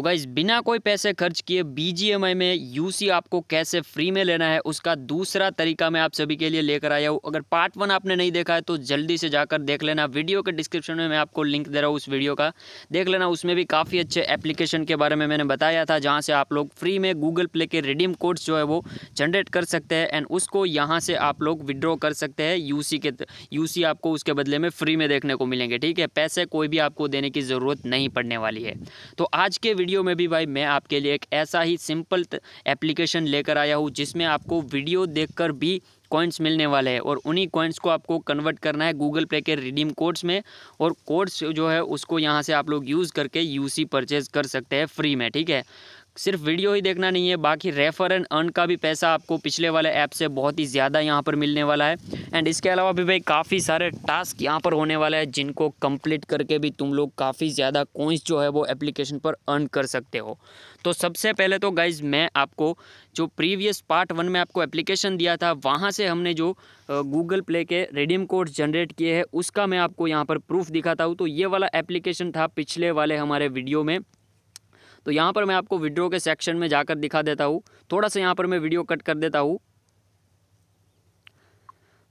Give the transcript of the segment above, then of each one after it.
तो गाइज बिना कोई पैसे खर्च किए बीजीएमआई में यूसी आपको कैसे फ्री में लेना है उसका दूसरा तरीका मैं आप सभी के लिए लेकर आया हूँ अगर पार्ट वन आपने नहीं देखा है तो जल्दी से जाकर देख लेना वीडियो के डिस्क्रिप्शन में मैं आपको लिंक दे रहा हूँ उस वीडियो का देख लेना उसमें भी काफ़ी अच्छे एप्लीकेशन के बारे में मैंने बताया था जहाँ से आप लोग फ्री में गूगल प्ले के रिडीम कोड्स जो है वो जनरेट कर सकते हैं एंड उसको यहाँ से आप लोग विड्रॉ कर सकते हैं सी के सी आपको उसके बदले में फ्री में देखने को मिलेंगे ठीक है पैसे कोई भी आपको देने की ज़रूरत नहीं पड़ने वाली है तो आज के वीडियो वीडियो में भी भाई मैं आपके लिए एक ऐसा ही सिंपल एप्लीकेशन लेकर आया हूँ जिसमें आपको वीडियो देखकर भी कॉइन्स मिलने वाले हैं और उन्हीं कॉइन्स को आपको कन्वर्ट करना है गूगल पे के रिडीम कोड्स में और कोड्स जो है उसको यहाँ से आप लोग यूज़ करके यूसी परचेज़ कर सकते हैं फ्री में ठीक है सिर्फ वीडियो ही देखना नहीं है बाकी रेफर एंड अर्न का भी पैसा आपको पिछले वाले ऐप से बहुत ही ज़्यादा यहाँ पर मिलने वाला है एंड इसके अलावा भी भाई काफ़ी सारे टास्क यहाँ पर होने वाला है जिनको कंप्लीट करके भी तुम लोग काफ़ी ज़्यादा कोइंस जो है वो एप्लीकेशन पर अर्न कर सकते हो तो सबसे पहले तो गाइज़ मैं आपको जो प्रीवियस पार्ट वन में आपको एप्लीकेशन दिया था वहाँ से हमने जो गूगल प्ले के रिडीम कोड जनरेट किए हैं उसका मैं आपको यहाँ पर प्रूफ दिखाता हूँ तो ये वाला एप्लीकेशन था पिछले वाले हमारे वीडियो में तो यहाँ पर मैं आपको विड्रो के सेक्शन में जाकर दिखा देता हूँ थोड़ा सा यहाँ पर मैं वीडियो कट कर देता हूँ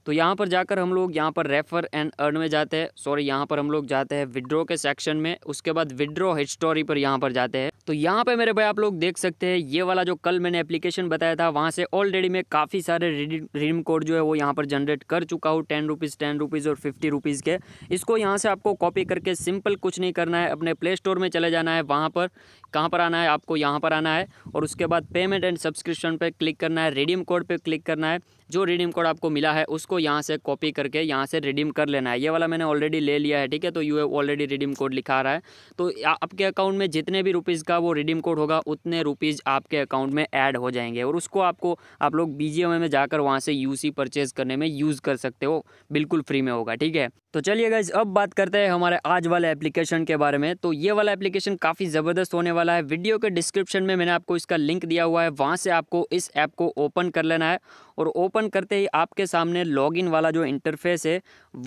तो यहाँ पर जाकर हम लोग यहाँ पर रेफर एंड अर्न में जाते हैं सॉरी यहाँ पर हम लोग जाते हैं विड्रो के सेक्शन में उसके बाद विड्रो हिस्टोरी पर यहाँ पर जाते हैं तो यहाँ पे मेरे भाई आप लोग देख सकते हैं ये वाला जो कल मैंने एप्लीकेशन बताया था वहाँ से ऑलरेडी मैं काफ़ी सारे रिडीम कोड जो है वो यहाँ पर जनरेट कर चुका हूँ टेन रुपीज़ टेन रुपीज़ और फिफ्टी रुपीज़ के इसको यहाँ से आपको कॉपी करके सिंपल कुछ नहीं करना है अपने प्ले स्टोर में चले जाना है वहाँ पर कहाँ पर आना है आपको यहाँ पर आना है और उसके बाद पेमेंट एंड सब्सक्रिप्शन पर क्लिक करना है रिडीम कोड पर क्लिक करना है जो रिडीम कोड आपको मिला है उसको यहाँ से कॉपी करके यहाँ से रिडीम कर लेना है ये वाला मैंने ऑलरेडी ले लिया है ठीक है तो यू ऑलरेडी रिडीम कोड लिखा रहा है तो आपके अकाउंट में जितने भी रुपीज़ का वो रिडीम कोड होगा उतने रुपीज़ आपके अकाउंट में ऐड हो जाएंगे और उसको आपको आप लोग बी में जाकर वहाँ से यू परचेज़ करने में यूज़ कर सकते हो बिल्कुल फ्री में होगा ठीक है तो चलिए गाइज अब बात करते हैं हमारे आज वाले एप्लीकेशन के बारे में तो ये वाला एप्लीकेशन काफ़ी ज़बरदस्त होने वाला है वीडियो के डिस्क्रिप्शन में मैंने आपको इसका लिंक दिया हुआ है वहाँ से आपको इस ऐप को ओपन कर लेना है और ओपन करते ही आपके सामने लॉगिन वाला जो इंटरफेस है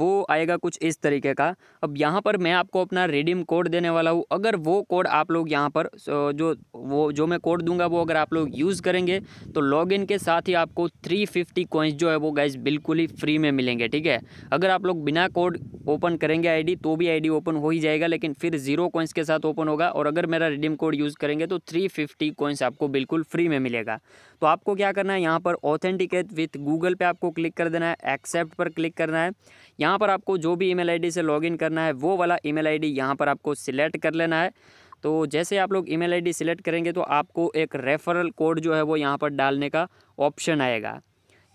वो आएगा कुछ इस तरीके का अब यहाँ पर मैं आपको अपना रिडीम कोड देने वाला हूँ अगर वो कोड आप लोग यहाँ पर जो वो जो मैं कोड दूंगा वो अगर आप लोग यूज़ करेंगे तो लॉगिन के साथ ही आपको थ्री फिफ्टी जो है वो गैस बिल्कुल ही फ्री में मिलेंगे ठीक है अगर आप लोग बिना कोड ओपन करेंगे आई तो भी आई ओपन हो ही जाएगा लेकिन फिर जीरो कोइंस के साथ ओपन होगा और अगर मेरा रिडीम कोड यूज़ करेंगे तो थ्री फिफ्टी आपको बिल्कुल फ्री में मिलेगा तो आपको क्या करना है यहाँ पर ऑथेंटिकेट विद विथ गूगल पे आपको क्लिक कर देना है एक्सेप्ट पर क्लिक करना है यहाँ पर आपको जो भी ईमेल आईडी से लॉगिन करना है वो वाला ईमेल आईडी यहाँ पर आपको सिलेक्ट कर लेना है तो जैसे आप लोग ईमेल आईडी सिलेक्ट करेंगे तो आपको एक रेफरल कोड जो है वो यहाँ पर डालने का ऑप्शन आएगा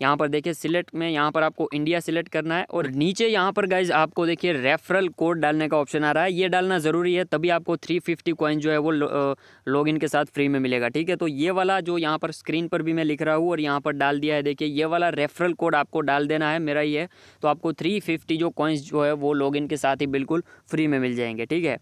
यहाँ पर देखिए सिलेक्ट में यहाँ पर आपको इंडिया सिलेक्ट करना है और नीचे यहाँ पर गाइज आपको देखिए रेफरल कोड डालने का ऑप्शन आ रहा है ये डालना ज़रूरी है तभी आपको थ्री फिफ्टी कॉइन जो है वो लॉग के साथ फ्री में मिलेगा ठीक है तो ये वाला जो यहाँ पर स्क्रीन पर भी मैं लिख रहा हूँ और यहाँ पर डाल दिया है देखिए ये वाला रेफरल कोड आपको डाल देना है मेरा ये तो आपको थ्री फिफ्टी जो कॉइन्स जो है वो लॉग के साथ ही बिल्कुल फ्री में मिल जाएंगे ठीक है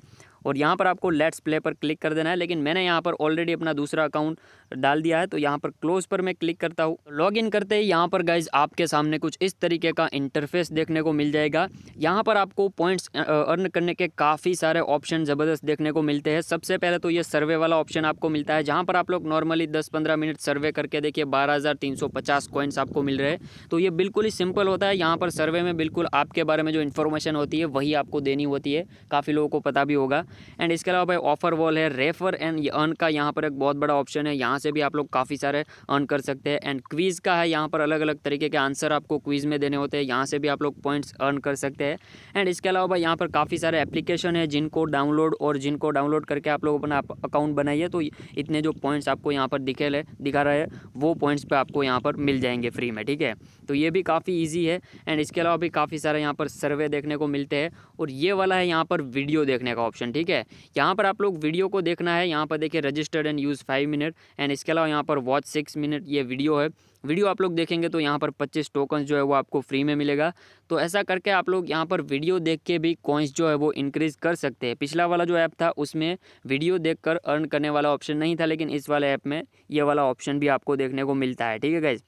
और यहाँ पर आपको लेट्स प्ले पर क्लिक कर देना है लेकिन मैंने यहाँ पर ऑलरेडी अपना दूसरा अकाउंट डाल दिया है तो यहाँ पर क्लोज़ पर मैं क्लिक करता हूँ लॉग इन करते ही यहाँ पर गाइज आपके सामने कुछ इस तरीके का इंटरफेस देखने को मिल जाएगा यहाँ पर आपको पॉइंट्स अर्न करने के काफ़ी सारे ऑप्शन ज़बरदस्त देखने को मिलते हैं सबसे पहले तो ये सर्वे वाला ऑप्शन आपको मिलता है जहाँ पर आप लोग नॉर्मली दस पंद्रह मिनट सर्वे करके देखिए बारह हज़ार तीन सौ पचास आपको मिल रहे हैं तो ये बिल्कुल ही सिंपल होता है यहाँ पर सर्वे में बिल्कुल आपके बारे में जो इन्फॉर्मेशन होती है वही आपको देनी होती है काफ़ी लोगों को पता भी होगा एंड इसके अलावा भाई ऑफर वॉल है रेफर एंड अर्न का यहाँ पर एक बहुत बड़ा ऑप्शन है यहाँ से भी आप लोग काफ़ी सारे अर्न कर सकते हैं एंड क्वीज़ का है यहाँ पर अलग अलग तरीके के आंसर आपको क्वीज़ में देने होते हैं यहाँ से भी आप लोग पॉइंट्स अर्न कर सकते हैं एंड इसके अलावा भाई यहाँ पर काफ़ी सारे एप्लीकेशन है जिनको डाउनलोड और जिनको डाउनलोड करके आप लोग अपना अकाउंट बनाइए तो इतने जो पॉइंट्स आपको यहाँ पर दिखे दिखा रहे है वो पॉइंट्स पर आपको यहाँ पर मिल जाएंगे फ्री में ठीक है तो ये भी काफ़ी ईजी है एंड इसके अलावा भी काफ़ी सारे यहाँ पर सर्वे देखने को मिलते हैं और ये वाला है यहाँ पर वीडियो देखने का ऑप्शन ठीक ठीक है यहाँ पर आप लोग वीडियो को देखना है यहाँ पर देखिए registered and use five minute and इसके अलावा यहाँ पर वॉच सिक्स मिनट ये वीडियो है वीडियो आप लोग देखेंगे तो यहाँ पर 25 टोकन जो है वो आपको फ्री में मिलेगा तो ऐसा करके आप लोग यहाँ पर वीडियो देख के भी कॉइन्स जो है वो इंक्रीज़ कर सकते हैं पिछला वाला जो ऐप था उसमें वीडियो देख कर अर्न करने वाला ऑप्शन नहीं था लेकिन इस वाले ऐप में ये वाला ऑप्शन भी आपको देखने को मिलता है ठीक है गाइज़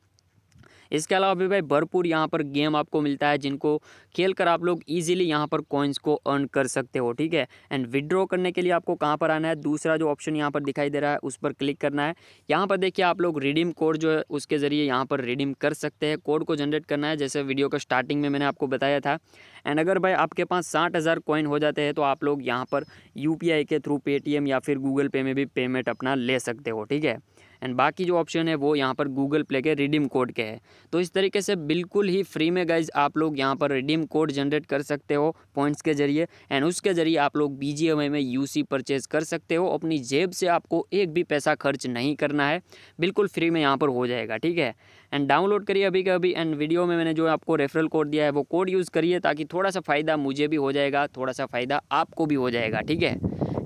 इसके अलावा भी भाई भरपूर यहाँ पर गेम आपको मिलता है जिनको खेल कर आप लोग ईजिली यहाँ पर कॉइन्स को अर्न कर सकते हो ठीक है एंड विड्रॉ करने के लिए आपको कहाँ पर आना है दूसरा जो ऑप्शन यहाँ पर दिखाई दे रहा है उस पर क्लिक करना है यहाँ पर देखिए आप लोग रिडीम कोड जो है उसके ज़रिए यहाँ पर रिडीम कर सकते हैं कोड को जनरेट करना है जैसे वीडियो का स्टार्टिंग में मैंने आपको बताया था एंड अगर भाई आपके पास साठ हज़ार कॉइन हो जाते हैं तो आप लोग यहाँ पर यू के थ्रू पेटीएम या फिर गूगल पे में भी पेमेंट अपना ले सकते हो ठीक है एंड बाकी जो ऑप्शन है वो यहाँ पर गूगल प्ले के रिडीम कोड के हैं तो इस तरीके से बिल्कुल ही फ्री में गाइज आप लोग यहाँ पर रिडीम कोड जनरेट कर सकते हो पॉइंट्स के जरिए एंड उसके जरिए आप लोग बी जी में यू परचेज कर सकते हो अपनी जेब से आपको एक भी पैसा खर्च नहीं करना है बिल्कुल फ्री में यहाँ पर हो जाएगा ठीक है एंड डाउनलोड करिए अभी के अभी एंड वीडियो में मैंने जो आपको रेफरल कोड दिया है वो कोड यूज़ करिए ताकि थोड़ा सा फ़ायदा मुझे भी हो जाएगा थोड़ा सा फ़ायदा आपको भी हो जाएगा ठीक है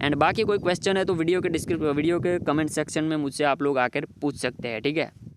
एंड बाकी कोई क्वेश्चन है तो वीडियो के डिस्क्रिप वीडियो के कमेंट सेक्शन में मुझसे आप लोग आकर पूछ सकते हैं ठीक है